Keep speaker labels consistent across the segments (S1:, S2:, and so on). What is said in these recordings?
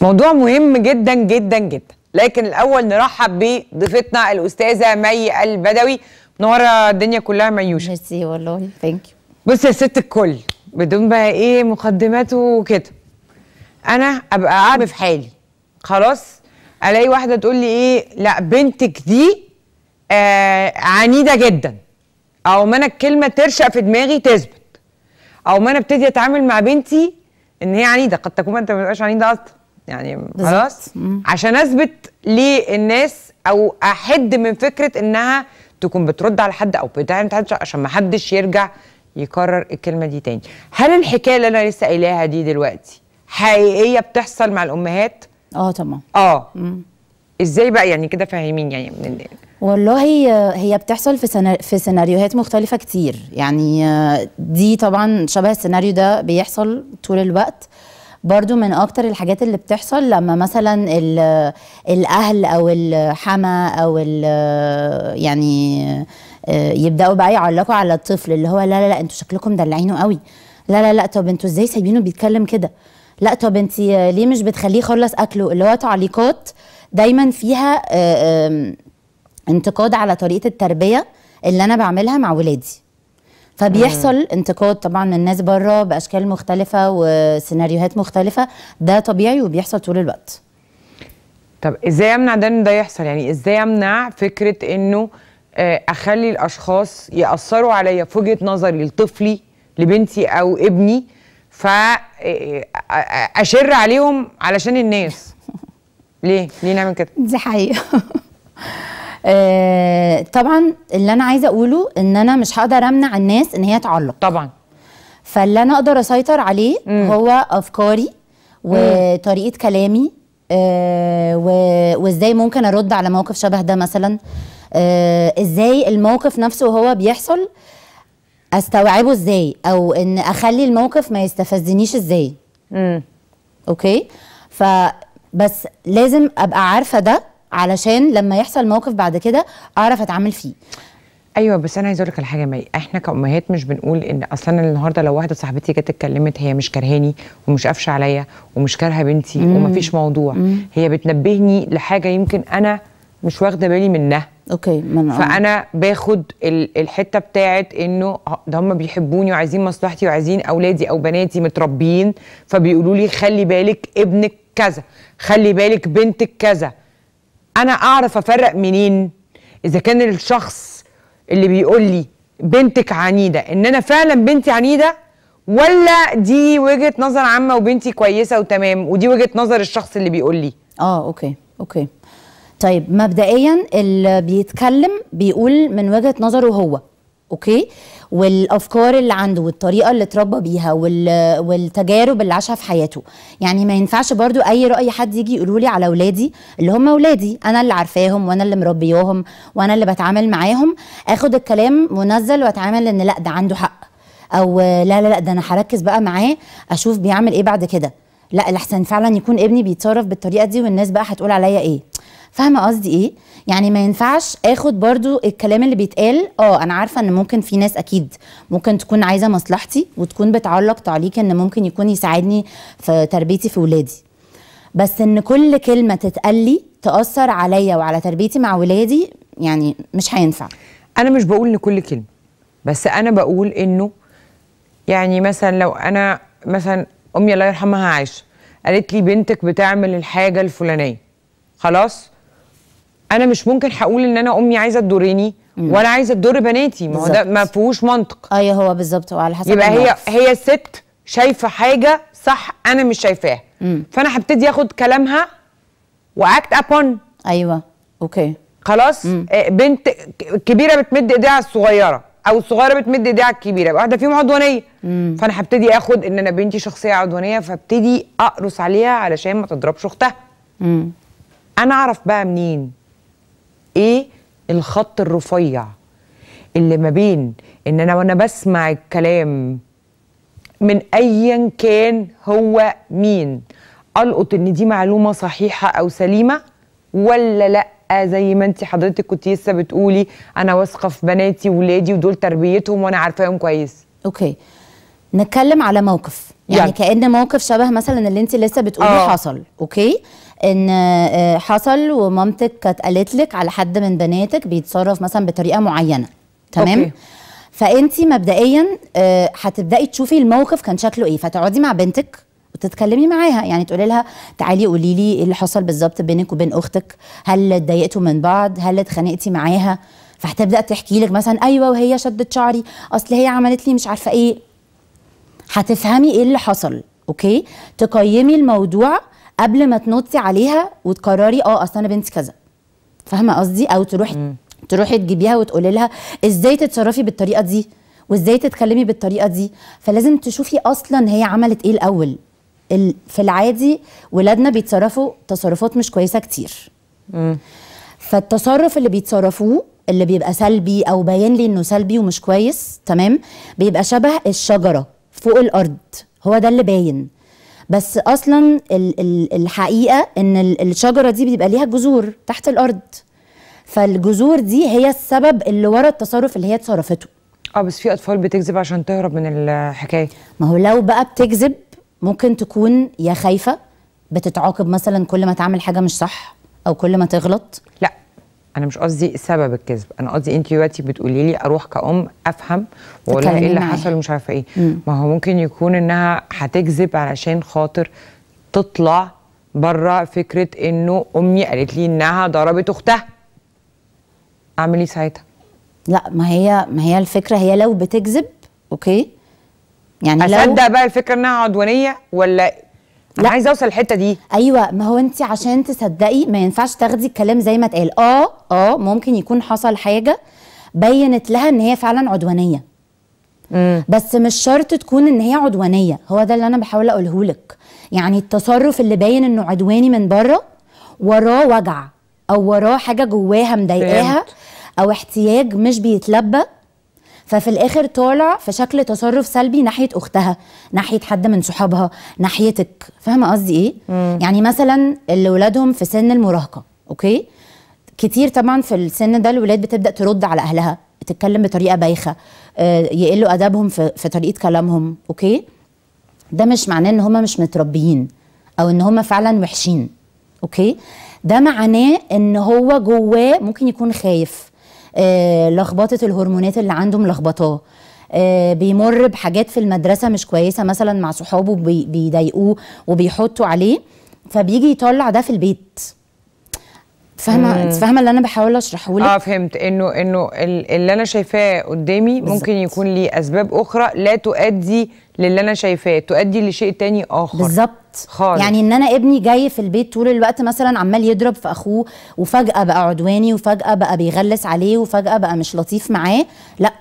S1: موضوع مهم جدا جدا جدا لكن الاول نرحب بضيفتنا الاستاذه مي البدوي منوره الدنيا كلها ميوشه ميرسي والله ثانك يو بصي يا ست الكل بدون بقى ايه مقدمات وكده انا ابقى قاعده في حالي خلاص الاقي واحده تقول لي ايه لا بنتك دي آه عنيده جدا او ما انا الكلمه ترشق في دماغي تثبت او ما انا ابتدي اتعامل مع بنتي ان هي عنيده قد تكون انت ما تبقاش عنيده اصلا يعني خلاص عشان اثبت للناس او احد من فكره انها تكون بترد على حد او بتعمل حد عشان ما حدش يرجع يكرر الكلمه دي تاني هل الحكايه اللي انا لسه قايلاها دي دلوقتي حقيقيه بتحصل مع الامهات اه طبعا اه ازاي بقى يعني كده فاهمين يعني من
S2: والله هي بتحصل في في سيناريوهات مختلفة كتير يعني آه، دي طبعا شبه السيناريو ده بيحصل طول الوقت برضو من اكتر الحاجات اللي بتحصل لما مثلا الاهل او الحما او ال يعني آه، يبداوا بقى يعلقوا على الطفل اللي هو لا لا لا انتوا شكلكم مدلعينه قوي لا لا لا طب انتوا ازاي سايبينه بيتكلم كده لا طب انت ليه مش بتخليه يخلص اكله اللي هو تعليقات دايما فيها آه، انتقاد على طريقه التربيه اللي انا بعملها مع ولادي فبيحصل انتقاد طبعا من الناس بره باشكال مختلفه وسيناريوهات مختلفه ده طبيعي وبيحصل طول الوقت
S1: طب ازاي امنع ده ان ده يحصل يعني ازاي امنع فكره انه آه، اخلي الاشخاص ياثروا عليا في وجهه نظري لطفلي لبنتي او ابني فاشر آه، آه، عليهم علشان الناس
S2: ليه ليه نعمل كده دي حقيقه آه طبعا اللي انا عايزه اقوله ان انا مش هقدر امنع الناس ان هي تعلق طبعا فاللي انا اقدر اسيطر عليه مم. هو افكاري وطريقه كلامي آه وازاي ممكن ارد على موقف شبه ده مثلا آه ازاي الموقف نفسه وهو بيحصل استوعبه ازاي او ان اخلي الموقف ما يستفزنيش ازاي مم. اوكي فبس لازم ابقى عارفه ده علشان لما يحصل موقف بعد كده اعرف اتعامل فيه
S1: ايوه بس انا عايزه اقول لك على حاجه مي احنا كامهات مش بنقول ان اصلا النهارده لو واحده صاحبتي جت اتكلمت هي مش كرهاني ومش قافشه عليا ومش كارهه بنتي مم. ومفيش موضوع مم. هي بتنبهني لحاجه يمكن انا مش واخده بالي منها اوكي من فانا باخد الحته بتاعت انه ده هم بيحبوني وعايزين مصلحتي وعايزين اولادي او بناتي متربيين فبيقولوا لي خلي بالك ابنك كذا خلي بالك بنتك كذا انا اعرف افرق منين اذا كان الشخص اللي بيقول لي بنتك عنيده ان انا فعلا بنتي عنيده ولا دي وجهه نظر عامه وبنتي كويسه وتمام ودي وجهه نظر الشخص اللي بيقول لي
S2: اه اوكي اوكي طيب مبدئيا اللي بيتكلم بيقول من وجهه نظره هو اوكي والافكار اللي عنده والطريقه اللي اتربى بيها والتجارب اللي عاشها في حياته يعني ما ينفعش برضو اي راي حد يجي يقولوا لي على اولادي اللي هم اولادي انا اللي عارفاهم وانا اللي مربياهم وانا اللي بتعامل معاهم اخد الكلام منزل واتعامل ان لا ده عنده حق او لا لا لا ده انا هركز بقى معاه اشوف بيعمل ايه بعد كده لا الاحسن فعلا يكون ابني بيتصرف بالطريقه دي والناس بقى هتقول عليا ايه فاهمه قصدي ايه يعني ما ينفعش اخد برضو الكلام اللي بيتقال اه انا عارفه ان ممكن في ناس اكيد ممكن تكون عايزه مصلحتي وتكون بتعلق تعليق ان ممكن يكون يساعدني في تربيتي في ولادي بس ان كل كلمه تتقلي تاثر عليا وعلى تربيتي مع ولادي يعني مش هينفع انا مش
S1: بقول ان كل كلمه بس انا بقول انه يعني مثلا لو انا مثلا امي الله يرحمها عايشه قالت لي بنتك بتعمل الحاجه الفلانيه خلاص انا مش ممكن هقول ان انا امي عايزه تضرني ولا عايزه تضر بناتي ما هو ده ما فيهوش منطق ايوه هو بالظبط وعلى حسب يبقى هي هي الست شايفه حاجه صح انا مش شايفاها فانا هبتدي اخد كلامها واكت ابون ايوه اوكي خلاص مم. آه، بنت كبيره بتمد ايديها على الصغيره او الصغيره بتمد ايديها على الكبيره واحده فيهم عدوانيه فانا هبتدي اخد ان انا بنتي شخصيه عدوانيه فابتدي اقرص عليها علشان ما تضربش اختها انا اعرف بقى منين ايه الخط الرفيع اللي ما بين ان انا وانا بسمع الكلام من ايا كان هو مين القط ان دي معلومه صحيحه او سليمه ولا لا زي ما انت حضرتك كنت لسه بتقولي انا واثقه في بناتي
S2: وولادي ودول تربيتهم وانا عارفاهم كويس اوكي نتكلم على موقف يعني, يعني كان موقف شبه مثلا اللي انت لسه بتقولي آه. حصل اوكي ان آه، حصل ومامتك كانت قالت لك على حد من بناتك بيتصرف مثلا بطريقه معينه تمام فانت مبدئيا آه، هتبداي تشوفي الموقف كان شكله ايه فتقعدي مع بنتك وتتكلمي معاها يعني تقولي لها تعالي قولي لي ايه اللي حصل بالظبط بينك وبين اختك هل اتضايقتوا من بعض هل اتخانقتي معاها فهتبدا تحكي لك مثلا ايوه وهي شدت شعري اصل هي عملت لي مش عارفه ايه هتفهمي ايه اللي حصل اوكي تقيمي الموضوع قبل ما تنطي عليها وتقرري اه اصل انا بنتي كذا فاهمه قصدي او تروحي تروحي تجيبيها وتقولي لها ازاي تتصرفي بالطريقه دي وازاي تتكلمي بالطريقه دي فلازم تشوفي اصلا هي عملت ايه الاول في العادي ولادنا بيتصرفوا تصرفات مش كويسه كتير مم. فالتصرف اللي بيتصرفوه اللي بيبقى سلبي او باين لي انه سلبي ومش كويس تمام بيبقى شبه الشجره فوق الارض هو ده اللي باين بس اصلا الحقيقه ان الشجره دي بيبقى ليها جذور تحت الارض فالجذور دي هي السبب اللي ورا التصرف اللي هي اتصرفته اه بس في اطفال بتكذب عشان تهرب من الحكايه ما هو لو بقى بتكذب ممكن تكون يا خايفه بتتعاقب مثلا كل ما تعمل حاجه مش صح او كل ما تغلط لا
S1: انا مش قصدي سبب الكذب انا قصدي انت دلوقتي بتقولي لي اروح كأم افهم واقول لها ايه اللي حصل ومش عارفه ايه مم. ما هو ممكن يكون انها هتكذب علشان خاطر تطلع بره فكره انه امي قالت لي انها ضربت اختها
S2: اعمل ايه ساعتها لا ما هي ما هي الفكره هي لو بتكذب اوكي يعني اصدق لو...
S1: بقى الفكره انها
S2: عدوانيه ولا لا عايزه اوصل الحته دي ايوه ما هو انت عشان تصدقي ما ينفعش تاخدي الكلام زي ما اتقال اه اه ممكن يكون حصل حاجه بينت لها ان هي فعلا عدوانيه مم. بس مش شرط تكون ان هي عدوانيه هو ده اللي انا بحاول اقوله لك يعني التصرف اللي باين انه عدواني من بره وراه وجع او وراه حاجه جواها مضايقاها او احتياج مش بيتلبى ففي الاخر طالع في شكل تصرف سلبي ناحيه اختها ناحيه حد من صحابها ناحيتك فاهمه قصدي ايه مم. يعني مثلا اللي ولادهم في سن المراهقه اوكي كتير طبعا في السن ده الولاد بتبدا ترد على اهلها بتتكلم بطريقه بايخه آه، يقلوا ادابهم في, في طريقه كلامهم اوكي ده مش معناه ان هم مش متربيين او ان هم فعلا وحشين اوكي ده معناه ان هو جواه ممكن يكون خايف آه، لخبطه الهرمونات اللي عنده ملخبطاه آه، بيمر بحاجات في المدرسه مش كويسه مثلا مع صحابه بيضايقوه وبيحطوا عليه فبيجي يطلع ده في البيت فاهمه انت فاهمه اللي انا بحاول اشرحه لك اه
S1: فهمت انه انه اللي انا شايفاه قدامي بالزبط. ممكن يكون ليه اسباب اخرى لا تؤدي للي انا شايفاه تؤدي
S2: لشيء تاني اخر بالظبط خالص يعني ان انا ابني جاي في البيت طول الوقت مثلا عمال يضرب في اخوه وفجاه بقى عدواني وفجاه بقى بيغلس عليه وفجاه بقى مش لطيف معاه لا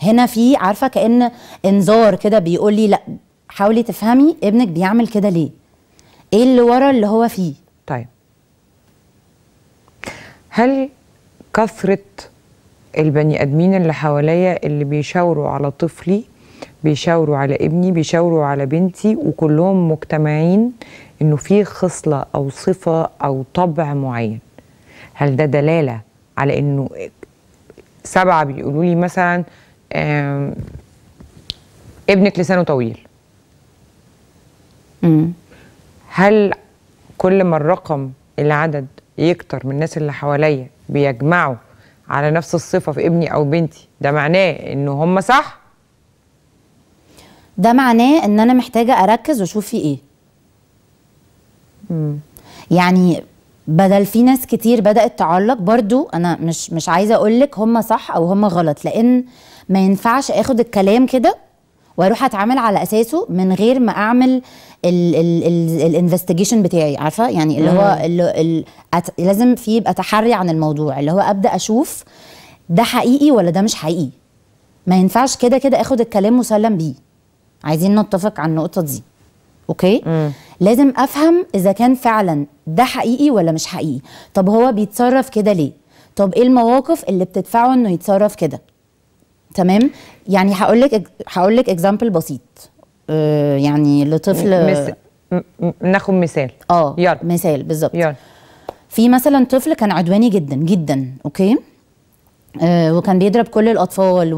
S2: هنا في عارفه كان انذار كده بيقول لي لا حاولي تفهمي ابنك بيعمل كده ليه ايه اللي ورا اللي هو فيه طيب هل كثرة البني ادمين
S1: اللي حواليا اللي بيشاوروا على طفلي بيشاوروا على ابني بيشاوروا على بنتي وكلهم مجتمعين انه في خصله او صفه او طبع معين هل ده دلاله على انه سبعه بيقولوا لي مثلا ابنك لسانه طويل هل كل ما الرقم العدد يكتر من الناس اللي حواليا بيجمعوا على نفس الصفه في ابني او بنتي
S2: ده معناه ان هم صح ده معناه ان انا محتاجه اركز واشوف في ايه مم. يعني بدل في ناس كتير بدات تعلق برضو انا مش مش عايزه اقول لك هم صح او هم غلط لان ما ينفعش اخد الكلام كده واروح اتعامل على اساسه من غير ما اعمل الانفستيجيشن بتاعي عارفه يعني اللي هو اللي ال أت لازم في يبقى تحري عن الموضوع اللي هو ابدا اشوف ده حقيقي ولا ده مش حقيقي ما ينفعش كده كده اخد الكلام مسلم بيه عايزين نتفق على النقطه دي اوكي مم. لازم افهم اذا كان فعلا ده حقيقي ولا مش حقيقي طب هو بيتصرف كده ليه طب ايه المواقف اللي بتدفعه انه يتصرف كده تمام يعني هقول لك هقول لك اكزامبل بسيط آه، يعني لطفل مس... ناخد مثال اه يلا مثال بالظبط يلا في مثلا طفل كان عدواني جدا جدا اوكي آه وكان بيضرب كل الاطفال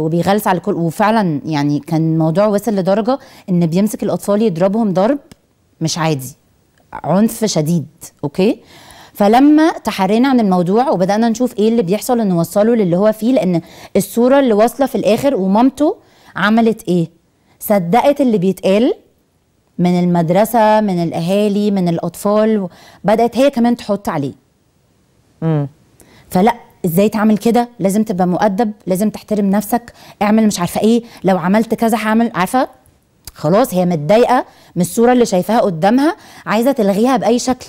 S2: وبيغلس على كل وفعلا يعني كان الموضوع وصل لدرجه ان بيمسك الاطفال يضربهم ضرب مش عادي عنف شديد اوكي آه فلما تحرينا عن الموضوع وبدانا نشوف ايه اللي بيحصل انه وصله للي هو فيه لان الصوره اللي واصله في الاخر ومامته عملت ايه صدقت اللي بيتقال من المدرسه من الاهالي من الاطفال بدات هي كمان تحط عليه امم فلا ازاي تعمل كده لازم تبقى مؤدب لازم تحترم نفسك اعمل مش عارفه ايه لو عملت كذا هعمل عارفه خلاص هي متضايقه من الصوره اللي شايفاها قدامها عايزه تلغيها باي شكل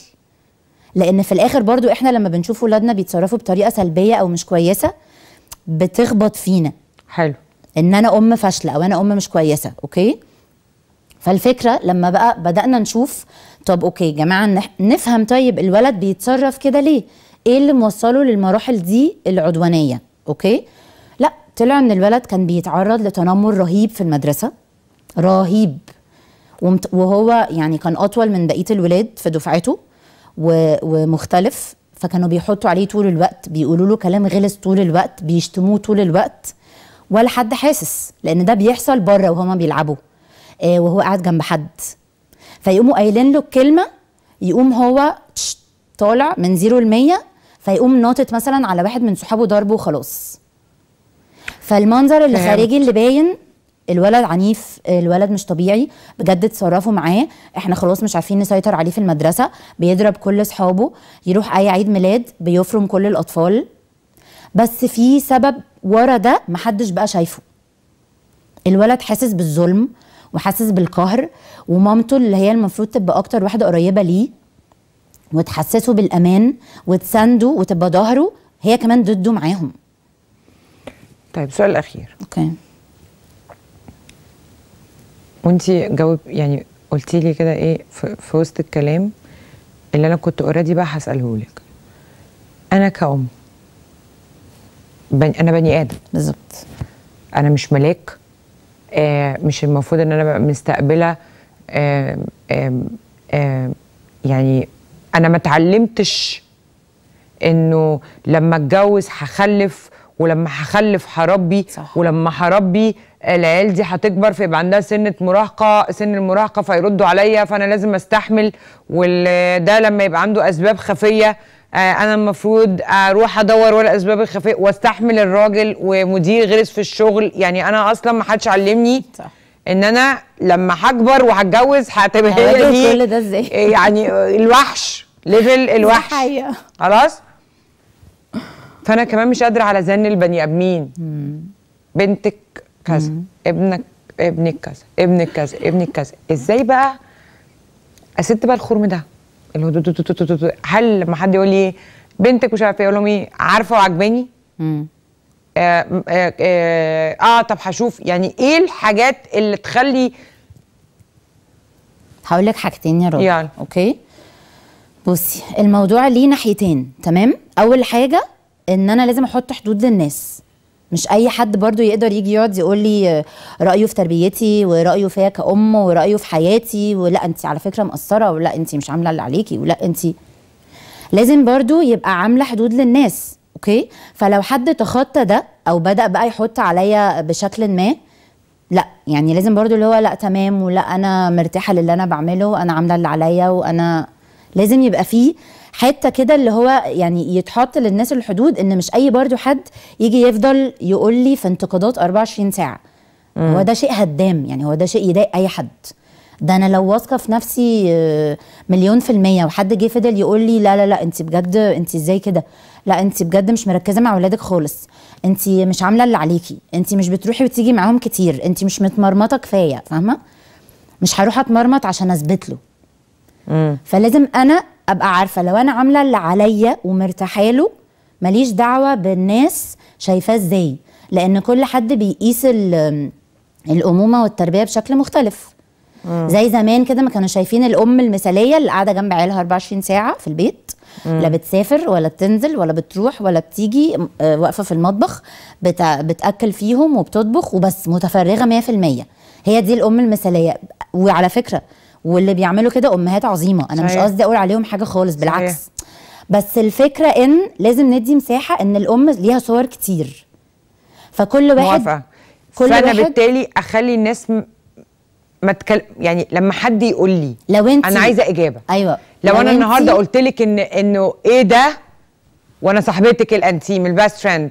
S2: لان في الاخر برضو احنا لما بنشوف ولادنا بيتصرفوا بطريقه سلبيه او مش كويسه بتخبط فينا حلو ان انا ام فاشله او انا ام مش كويسه اوكي فالفكره لما بقى بدانا نشوف طب اوكي جماعه نفهم طيب الولد بيتصرف كده ليه ايه اللي موصله للمراحل دي العدوانيه اوكي لا طلع ان الولد كان بيتعرض لتنمر رهيب في المدرسه رهيب وهو يعني كان اطول من بقيه الولاد في دفعته ومختلف فكانوا بيحطوا عليه طول الوقت بيقولوا له كلام غلس طول الوقت بيشتموه طول الوقت ولا حد حاسس لان ده بيحصل بره وهما بيلعبوا آه وهو قاعد جنب حد فيقوموا قايلين له الكلمه يقوم هو طالع من زيرو المية فيقوم ناطط مثلا على واحد من صحابه ضربه وخلاص فالمنظر اللي خارجي اللي باين الولد عنيف الولد مش طبيعي بجد اتصرفوا معاه احنا خلاص مش عارفين نسيطر عليه في المدرسه بيضرب كل اصحابه يروح اي عيد ميلاد بيفرم كل الاطفال بس في سبب ورا ده محدش بقى شايفه الولد حاسس بالظلم وحاسس بالقهر ومامته اللي هي المفروض تبقى اكتر واحده قريبه ليه وتحسسه بالامان وتسانده وتبقى ظهره هي كمان ضده معاهم
S1: طيب سؤال اخير
S2: اوكي وانت جاوب
S1: يعني قلتي لي كده ايه في, وسط الكلام اللي انا كنت اوريدي بقى هساله لك انا كأم بني انا بني ادم بالظبط انا مش ملاك آه مش المفروض ان انا مستقبله آه آه آه يعني انا ما اتعلمتش انه لما اتجوز هخلف ولما هخلف هربي ولما هربي العيال دي هتكبر فيبقى عندها سنه مراهقه سن المراهقه فيردوا عليا فانا لازم استحمل وده لما يبقى عنده اسباب خفيه آه، انا المفروض اروح ادور ورا الاسباب الخفيه واستحمل الراجل ومدير غرس في الشغل يعني انا اصلا ما حدش علمني صح. ان انا لما هكبر وهتجوز هتبقى هي كل ده ازاي يعني الوحش ليفل الوحش خلاص فانا كمان مش قادره على زن البني ادمين بنتك كذا ابنك ابنك كذا ابنك كذا ابنك كذا ازاي بقى اسد بقى الخرم ده اللي هو هل لما حد يقول لي بنتك مش عارفه ايه اقول لهم ايه عارفه وعجباني آه, آه, آه, اه طب هشوف يعني ايه الحاجات اللي تخلي
S2: هقول لك حاجتين يا رب يعني. اوكي بصي الموضوع ليه ناحيتين تمام اول حاجه ان انا لازم احط حدود للناس مش اي حد برضو يقدر يجي يقعد يقول لي آه، رايه في تربيتي ورايه فيا كأم ورايه في حياتي ولا انت على فكره مقصره ولا انت مش عامله اللي عليكي ولا انت لازم برضو يبقى عامله حدود للناس اوكي فلو حد تخطى ده او بدا بقى يحط عليا بشكل ما لا يعني لازم برضو اللي هو لا تمام ولا انا مرتاحه للي انا بعمله انا عامله اللي عليا وانا لازم يبقى فيه حته كده اللي هو يعني يتحط للناس الحدود ان مش اي برضو حد يجي يفضل يقول لي في انتقادات 24 ساعه مم. هو ده شيء هدام يعني هو ده شيء يضايق اي حد ده انا لو واثقه في نفسي آه، مليون في الميه وحد جه فضل يقول لي لا لا لا انت بجد انت ازاي كده لا انت بجد مش مركزه مع اولادك خالص انت مش عامله اللي عليكي انت مش بتروحي وتيجي معاهم كتير انت مش متمرمطه كفايه فاهمه مش هروح اتمرمط عشان اثبت له مم. فلازم انا ابقى عارفه لو انا عامله اللي عليا ومرتاحه له ماليش دعوه بالناس شايفاه ازاي لان كل حد بيقيس الامومه والتربيه بشكل مختلف مم. زي زمان كده ما كانوا شايفين الام المثاليه اللي قاعده جنب عيالها 24 ساعه في البيت مم. لا بتسافر ولا بتنزل ولا بتروح ولا بتيجي آه، واقفه في المطبخ بتاكل فيهم وبتطبخ وبس متفرغه 100% هي دي الام المثاليه وعلى فكره واللي بيعملوا كده امهات عظيمه انا صحيح. مش قصدي اقول عليهم حاجه خالص بالعكس صحيح. بس الفكره ان لازم ندي مساحه ان الام ليها صور كتير فكل واحد موافقة.
S1: كل فانا واحد بالتالي
S2: اخلي الناس ما تكلم
S1: يعني لما حد يقول لي لو انت انا عايزه اجابه ايوه لو, لو انا النهارده قلت لك ان انه ايه ده وانا صاحبتك الانتيم الباست فريند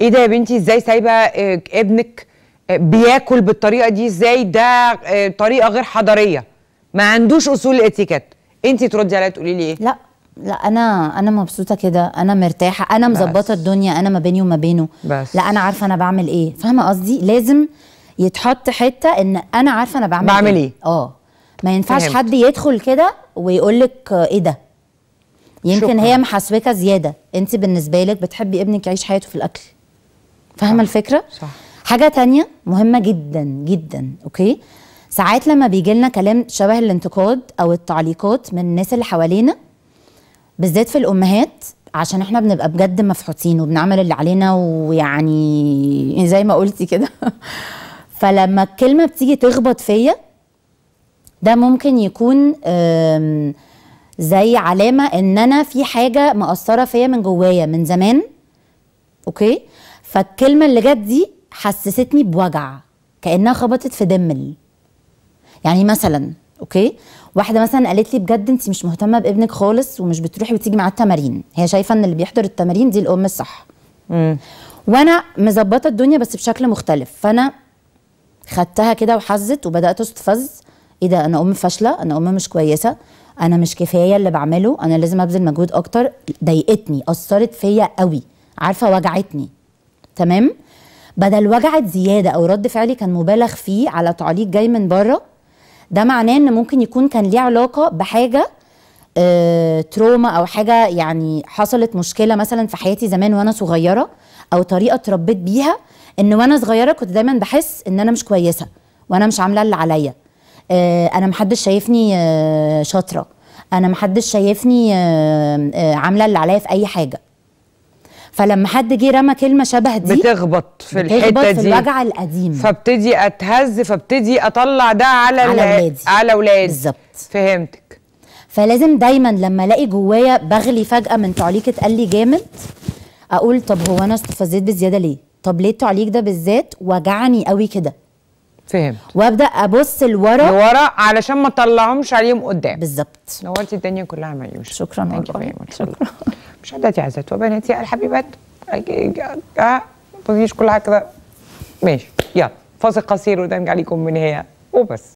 S1: ايه ده يا بنتي ازاي سايبه آه، ابنك آه، بياكل بالطريقه دي ازاي ده آه، طريقه غير حضاريه ما عندوش اصول الاتيكيت انت تردي عليا تقولي لي ايه لا لا انا
S2: انا مبسوطه كده انا مرتاحه انا مظبطه الدنيا انا ما بيني وما بينه بس. لا انا عارفه انا بعمل ايه فاهمه قصدي لازم يتحط حته ان انا عارفه انا بعمل, بعمل ايه, إيه؟ اه ما ينفعش فهمت. حد يدخل كده ويقول لك ايه ده يمكن شكرا. هي محسوكه زياده انت بالنسبه لك بتحبي ابنك يعيش حياته في الاكل فاهمه الفكره صح حاجه تانية مهمه جدا جدا اوكي ساعات لما بيجي لنا كلام شبه الانتقاد او التعليقات من الناس اللي حوالينا بالذات في الامهات عشان احنا بنبقى بجد مفحوطين وبنعمل اللي علينا ويعني زي ما قلتي كده فلما الكلمه بتيجي تخبط فيا ده ممكن يكون زي علامه ان انا في حاجه مأثره فيا من جوايا من زمان اوكي فالكلمه اللي جت دي حسستني بوجع كانها خبطت في دمل يعني مثلا اوكي واحده مثلا قالت لي بجد انت مش مهتمه بابنك خالص ومش بتروحي وتيجي معاه التمارين هي شايفه ان اللي بيحضر التمارين دي الام الصح مم. وانا مظبطه الدنيا بس بشكل مختلف فانا خدتها كده وحزت وبدات استفز ايه ده انا ام فاشله انا ام مش كويسه انا مش كفايه اللي بعمله انا لازم ابذل مجهود اكتر ضايقتني اثرت فيا قوي عارفه وجعتني تمام بدل وجعت زياده او رد فعلي كان مبالغ فيه على تعليق جاي من بره ده معناه ان ممكن يكون كان ليه علاقه بحاجه اه تروما او حاجه يعني حصلت مشكله مثلا في حياتي زمان وانا صغيره او طريقه اتربيت بيها ان وانا صغيره كنت دايما بحس ان انا مش كويسه وانا مش عامله اللي عليا اه انا محدش شايفني اه شاطره انا محدش شايفني آه، آه، عامله اللي عليا في اي حاجه فلما حد جه رمى كلمه شبه دي بتخبط في الحته دي في الوجع القديم فابتدي اتهز فابتدي اطلع ده على على ولادي على ولادي بالظبط فهمتك فلازم دايما لما الاقي جوايا بغلي فجاه من تعليق اتقال لي جامد اقول طب هو انا استفزيت بزياده ليه طب ليه التعليق ده بالذات وجعني قوي كده فهمت وابدا ابص لورا لورا
S1: علشان ما اطلعهمش عليهم قدام بالظبط نورتي الدنيا كلها ميوش شكرا والله شكرا مشاهداتي عزت وبناتي الحبيبات آه، مفيش كلها كده ماشي يلا فاصل قصير ونرجع لكم من هي وبس